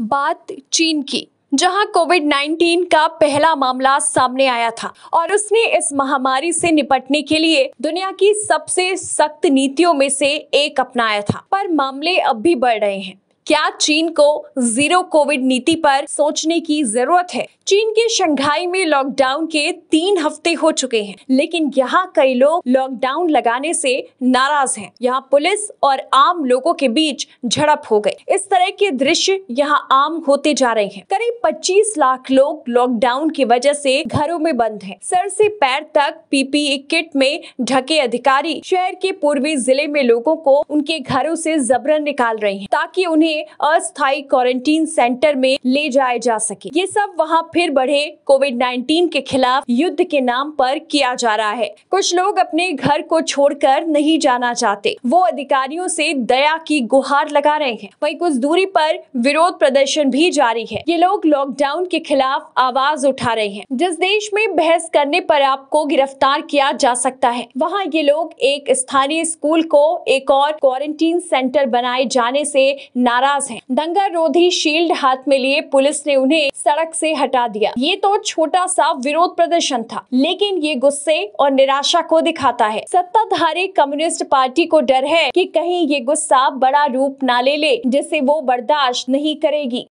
बात चीन की जहां कोविड 19 का पहला मामला सामने आया था और उसने इस महामारी से निपटने के लिए दुनिया की सबसे सख्त नीतियों में से एक अपनाया था पर मामले अब भी बढ़ रहे हैं क्या चीन को जीरो कोविड नीति पर सोचने की जरूरत है चीन के शंघाई में लॉकडाउन के तीन हफ्ते हो चुके हैं लेकिन यहाँ कई लोग लॉकडाउन लगाने से नाराज हैं। यहाँ पुलिस और आम लोगों के बीच झड़प हो गई इस तरह के दृश्य यहाँ आम होते जा रहे हैं करीब पच्चीस लाख लोग लॉकडाउन की वजह से घरों में बंद हैं। सर से पैर तक पीपीई किट में ढके अधिकारी शहर के पूर्वी जिले में लोगों को उनके घरों से जबरन निकाल रहे हैं ताकि उन्हें अस्थायी क्वारंटीन सेंटर में ले जाया जा सके ये सब वहाँ फिर बढ़े कोविड 19 के खिलाफ युद्ध के नाम पर किया जा रहा है कुछ लोग अपने घर को छोड़कर नहीं जाना चाहते वो अधिकारियों से दया की गुहार लगा रहे हैं वही कुछ दूरी पर विरोध प्रदर्शन भी जारी है ये लोग लॉकडाउन के खिलाफ आवाज उठा रहे हैं जिस देश में बहस करने पर आपको गिरफ्तार किया जा सकता है वहाँ ये लोग एक स्थानीय स्कूल को एक और क्वारंटीन सेंटर बनाए जाने से नाराज नाराज हैं। दंगा रोधी शील्ड हाथ में लिए पुलिस ने उन्हें सड़क से हटा दिया ये तो छोटा सा विरोध प्रदर्शन था लेकिन ये गुस्से और निराशा को दिखाता है सत्ताधारी कम्युनिस्ट पार्टी को डर है की कहीं ये गुस्सा बड़ा रूप न ले ले जिसे वो बर्दाश्त नहीं करेगी